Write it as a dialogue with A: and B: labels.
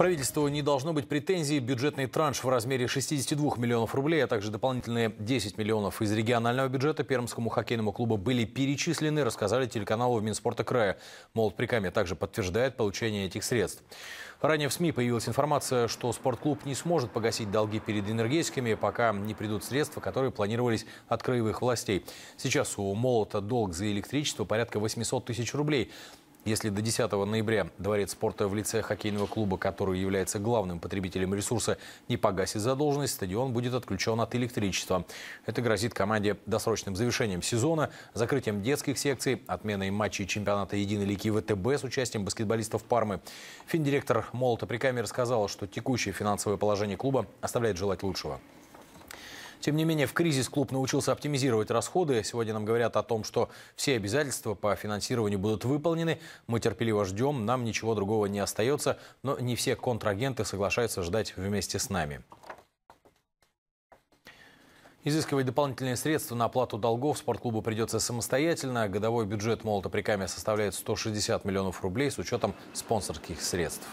A: правительству не должно быть претензий. Бюджетный транш в размере 62 миллионов рублей, а также дополнительные 10 миллионов из регионального бюджета Пермскому хоккейному клубу были перечислены, рассказали телеканалу Минспорта края. Мол, Прикамье также подтверждает получение этих средств. Ранее в СМИ появилась информация, что спортклуб не сможет погасить долги перед энергетиками, пока не придут средства, которые планировались от краевых властей. Сейчас у «Молота» долг за электричество порядка 800 тысяч рублей. Если до 10 ноября Дворец спорта в лице хоккейного клуба, который является главным потребителем ресурса, не погасит задолженность, стадион будет отключен от электричества. Это грозит команде досрочным завершением сезона, закрытием детских секций, отменой матчей чемпионата единой лиги ВТБ с участием баскетболистов Пармы. Финдиректор Молота Прикамер сказал, что текущее финансовое положение клуба оставляет желать лучшего. Тем не менее, в кризис клуб научился оптимизировать расходы. Сегодня нам говорят о том, что все обязательства по финансированию будут выполнены. Мы терпеливо ждем, нам ничего другого не остается, но не все контрагенты соглашаются ждать вместе с нами. Изыскивать дополнительные средства на оплату долгов спортклубу придется самостоятельно. Годовой бюджет «Молота Прикамья» составляет 160 миллионов рублей с учетом спонсорских средств.